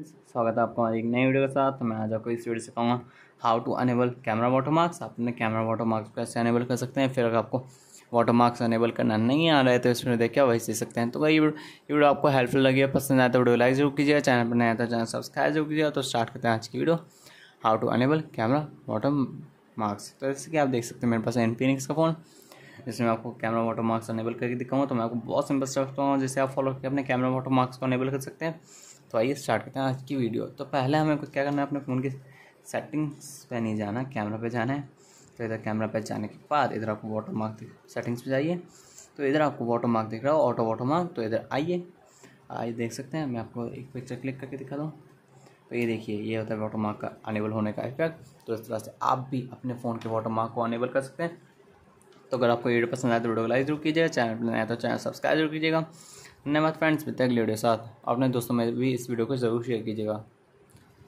स्वागत है आपका एक नई वीडियो के साथ तो मैं आज आपको इस वीडियो से कहूँगा how to enable camera water marks आप अपने कैमरा वाटर मार्क्स को कैसे अनेबल कर सकते हैं फिर अगर आपको वाटर मार्क्स अनेबल करना नहीं आ रहा है तो इस वीडियो देखिए वही सीख सकते हैं तो भाई वीडियो आपको हेल्पफुल लगी है पसंद आया तो वीडियो लाइक जरूर कीजिएगा चैनल पर नया तो चैनल सब्सक्राइब जरूर कीजिएगा तो स्टार्ट करते हैं आज की video how to enable camera water marks तो जैसे कि आप देख सकते हैं मेरे पास पी का फ़ोन जिसमें आपको कैमरा वाटर मार्क्स अनेबल करके दिखाऊँगा तो मैं आपको बहुत सिंपल स्टेप बताऊँगा जिससे आप फॉलो करके अपने कैमरा वाटर मार्क्स को अनेबल कर सकते हैं तो आइए स्टार्ट करते हैं आज की वीडियो तो पहले हमें कुछ क्या करना है अपने फ़ोन की सेटिंग्स पे नहीं जाना कैमरा पे जाना है तो इधर कैमरा पे जाने के बाद इधर आपको वाटर मार्क सेटिंग्स पे जाइए तो इधर आपको वाटर मार्क दिख रहा हो ऑटो वाटर मार्क तो इधर आइए आइए देख सकते हैं मैं आपको एक पिक्चर क्लिक करके दिखा दूँ तो ये देखिए ये होता है वाटर मार्क का अनेबल होने का इफेक्ट तो इस तरह से आप भी अपने फ़ोन के वाटर मार्क को अनेबल कर सकते हैं तो अगर आपको वीडियो पसंद आए तो वीडियो को लाइक जरूर कीजिएगा चैनल पर नया तो चैनल सब्सक्राइब जरूर कीजिएगा नमस्ते फ्रेंड्स मित्र अगले वीडियो साथ अपने दोस्तों में भी इस वीडियो को ज़रूर शेयर कीजिएगा